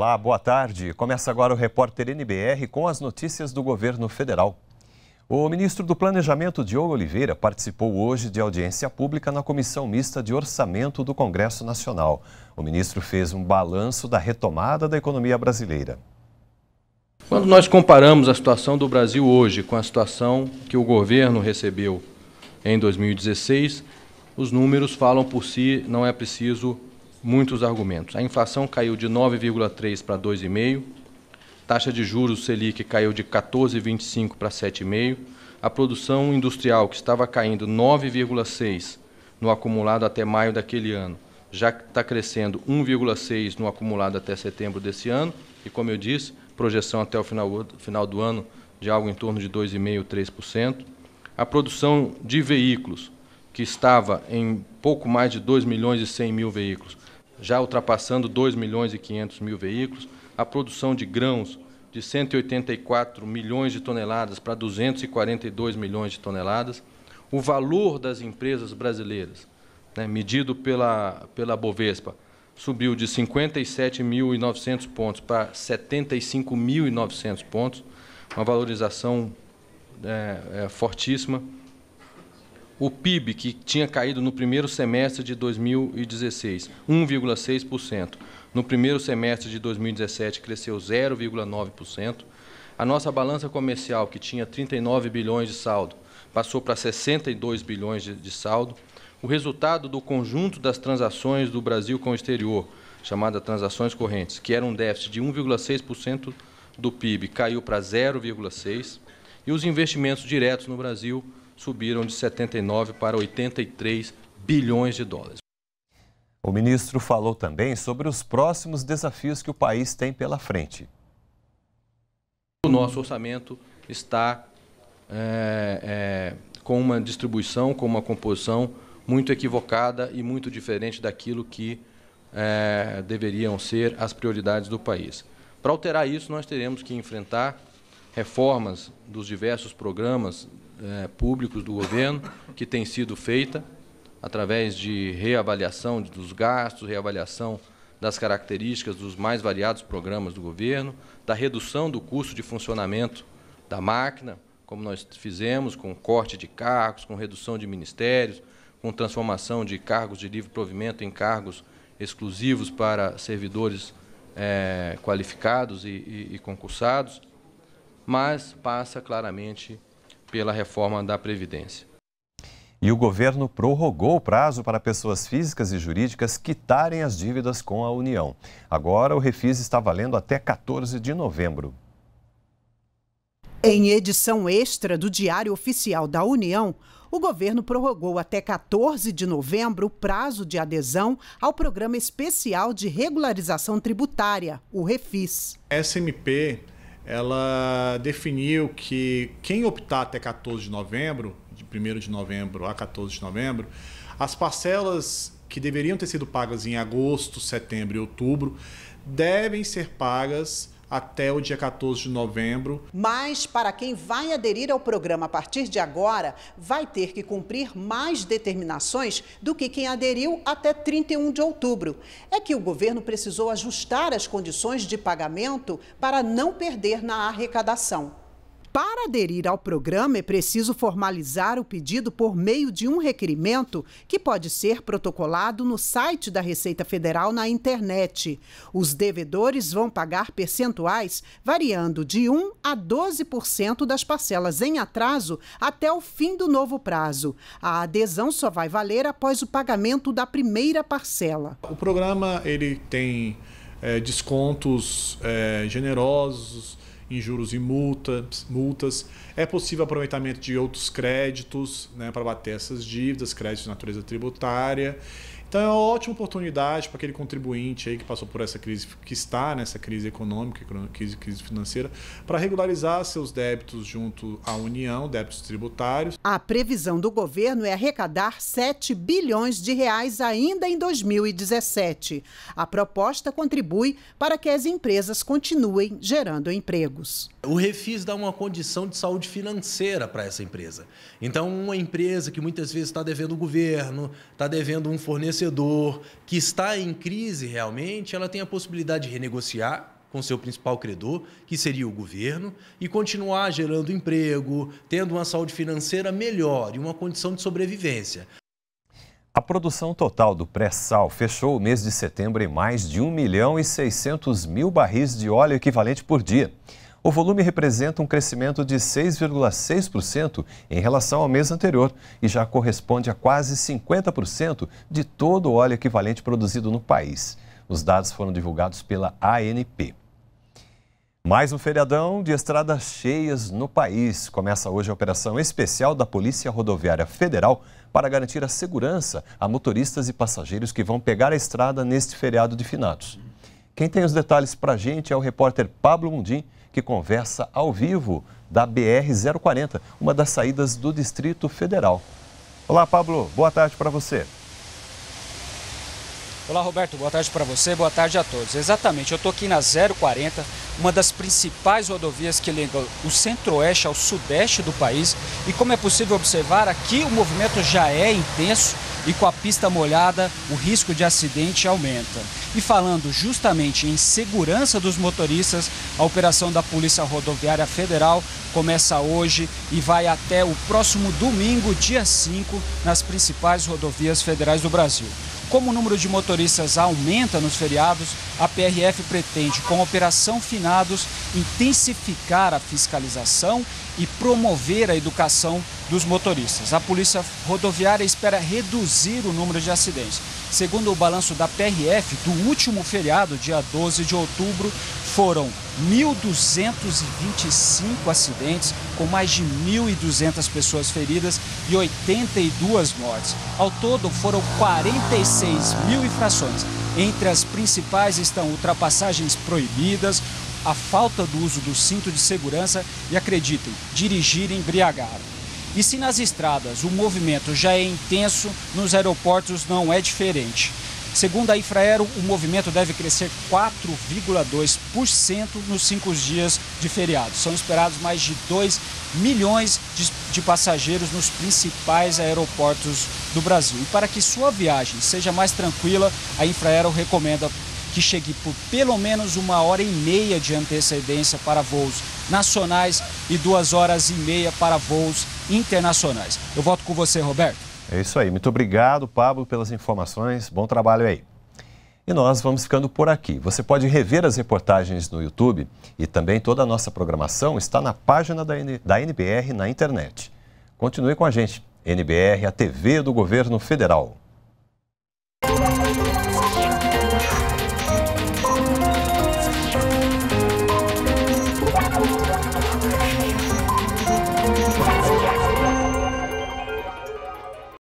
Olá, boa tarde. Começa agora o repórter NBR com as notícias do governo federal. O ministro do Planejamento, Diogo Oliveira, participou hoje de audiência pública na Comissão Mista de Orçamento do Congresso Nacional. O ministro fez um balanço da retomada da economia brasileira. Quando nós comparamos a situação do Brasil hoje com a situação que o governo recebeu em 2016, os números falam por si, não é preciso muitos argumentos. A inflação caiu de 9,3 para 2,5, taxa de juros Selic caiu de 14,25 para 7,5, a produção industrial que estava caindo 9,6 no acumulado até maio daquele ano, já está crescendo 1,6 no acumulado até setembro desse ano, e como eu disse, projeção até o final, final do ano de algo em torno de 2,5%, 3%. A produção de veículos que estava em pouco mais de 2 milhões e 100 mil veículos, já ultrapassando 2 milhões e 500 mil veículos, a produção de grãos de 184 milhões de toneladas para 242 milhões de toneladas, o valor das empresas brasileiras, né, medido pela, pela Bovespa, subiu de 57.900 pontos para 75.900 pontos, uma valorização é, é, fortíssima o PIB, que tinha caído no primeiro semestre de 2016, 1,6%. No primeiro semestre de 2017, cresceu 0,9%. A nossa balança comercial, que tinha 39 bilhões de saldo, passou para 62 bilhões de, de saldo. O resultado do conjunto das transações do Brasil com o exterior, chamada transações correntes, que era um déficit de 1,6% do PIB, caiu para 0,6%. E os investimentos diretos no Brasil subiram de 79 para 83 bilhões de dólares. O ministro falou também sobre os próximos desafios que o país tem pela frente. O nosso orçamento está é, é, com uma distribuição, com uma composição muito equivocada e muito diferente daquilo que é, deveriam ser as prioridades do país. Para alterar isso, nós teremos que enfrentar reformas dos diversos programas é, públicos do governo que tem sido feita através de reavaliação dos gastos, reavaliação das características dos mais variados programas do governo, da redução do custo de funcionamento da máquina, como nós fizemos com corte de cargos, com redução de ministérios, com transformação de cargos de livre provimento em cargos exclusivos para servidores é, qualificados e, e, e concursados mas passa claramente pela reforma da Previdência. E o governo prorrogou o prazo para pessoas físicas e jurídicas quitarem as dívidas com a União. Agora, o refis está valendo até 14 de novembro. Em edição extra do Diário Oficial da União, o governo prorrogou até 14 de novembro o prazo de adesão ao Programa Especial de Regularização Tributária, o REFIS. SMP ela definiu que quem optar até 14 de novembro, de 1 de novembro a 14 de novembro, as parcelas que deveriam ter sido pagas em agosto, setembro e outubro devem ser pagas até o dia 14 de novembro. Mas para quem vai aderir ao programa a partir de agora, vai ter que cumprir mais determinações do que quem aderiu até 31 de outubro. É que o governo precisou ajustar as condições de pagamento para não perder na arrecadação. Para aderir ao programa, é preciso formalizar o pedido por meio de um requerimento que pode ser protocolado no site da Receita Federal na internet. Os devedores vão pagar percentuais variando de 1 a 12% das parcelas em atraso até o fim do novo prazo. A adesão só vai valer após o pagamento da primeira parcela. O programa ele tem é, descontos é, generosos em juros e multas, multas. É possível aproveitamento de outros créditos né, para bater essas dívidas, créditos de natureza tributária. Então é uma ótima oportunidade para aquele contribuinte aí que passou por essa crise, que está nessa crise econômica, crise, crise financeira, para regularizar seus débitos junto à União, débitos tributários. A previsão do governo é arrecadar 7 bilhões de reais ainda em 2017. A proposta contribui para que as empresas continuem gerando empregos. O Refis dá uma condição de saúde financeira para essa empresa. Então, uma empresa que muitas vezes está devendo o governo, está devendo um fornecedor, que está em crise realmente, ela tem a possibilidade de renegociar com seu principal credor, que seria o governo, e continuar gerando emprego, tendo uma saúde financeira melhor e uma condição de sobrevivência. A produção total do pré-sal fechou o mês de setembro em mais de 1 milhão e 600 mil barris de óleo equivalente por dia. O volume representa um crescimento de 6,6% em relação ao mês anterior e já corresponde a quase 50% de todo o óleo equivalente produzido no país. Os dados foram divulgados pela ANP. Mais um feriadão de estradas cheias no país. Começa hoje a operação especial da Polícia Rodoviária Federal para garantir a segurança a motoristas e passageiros que vão pegar a estrada neste feriado de finados. Quem tem os detalhes para a gente é o repórter Pablo Mundim, que conversa ao vivo da BR-040, uma das saídas do Distrito Federal. Olá, Pablo. Boa tarde para você. Olá, Roberto. Boa tarde para você, boa tarde a todos. Exatamente, eu estou aqui na 040, uma das principais rodovias que ligam o centro-oeste ao sudeste do país. E como é possível observar, aqui o movimento já é intenso e com a pista molhada o risco de acidente aumenta. E falando justamente em segurança dos motoristas, a operação da Polícia Rodoviária Federal começa hoje e vai até o próximo domingo, dia 5, nas principais rodovias federais do Brasil. Como o número de motoristas aumenta nos feriados, a PRF pretende, com a Operação Finados, intensificar a fiscalização e promover a educação dos motoristas. A Polícia Rodoviária espera reduzir o número de acidentes. Segundo o balanço da PRF, do último feriado, dia 12 de outubro, foram 1.225 acidentes, com mais de 1.200 pessoas feridas e 82 mortes. Ao todo, foram 46 mil infrações. Entre as principais estão ultrapassagens proibidas, a falta do uso do cinto de segurança e, acreditem, dirigir embriagado. E se nas estradas o movimento já é intenso, nos aeroportos não é diferente. Segundo a Infraero, o movimento deve crescer 4,2% nos cinco dias de feriado. São esperados mais de 2 milhões de, de, passageiros nos principais aeroportos do Brasil. E para que sua viagem seja mais tranquila, a Infraero recomenda que chegue por pelo menos uma hora e meia de antecedência para voos nacionais e duas horas e meia para voos internacionais. Eu volto com você, Roberto. É isso aí. Muito obrigado, Pablo, pelas informações. Bom trabalho aí. E nós vamos ficando por aqui. Você pode rever as reportagens no YouTube e também toda a nossa programação está na página da, N... da NBR na internet. Continue com a gente. NBR, a TV do Governo Federal.